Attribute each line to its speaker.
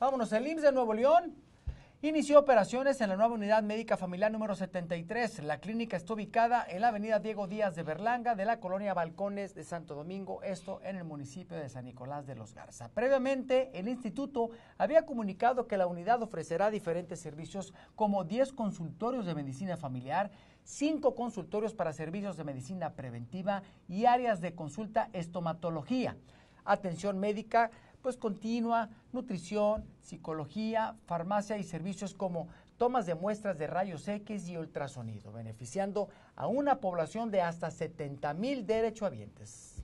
Speaker 1: Vámonos, el IMSS de Nuevo León inició operaciones en la nueva unidad médica familiar número 73. La clínica está ubicada en la avenida Diego Díaz de Berlanga de la colonia Balcones de Santo Domingo, esto en el municipio de San Nicolás de los Garza. Previamente, el instituto había comunicado que la unidad ofrecerá diferentes servicios como 10 consultorios de medicina familiar, cinco consultorios para servicios de medicina preventiva y áreas de consulta estomatología, atención médica, pues continua, nutrición, psicología, farmacia y servicios como tomas de muestras de rayos X y ultrasonido, beneficiando a una población de hasta 70 mil derechohabientes.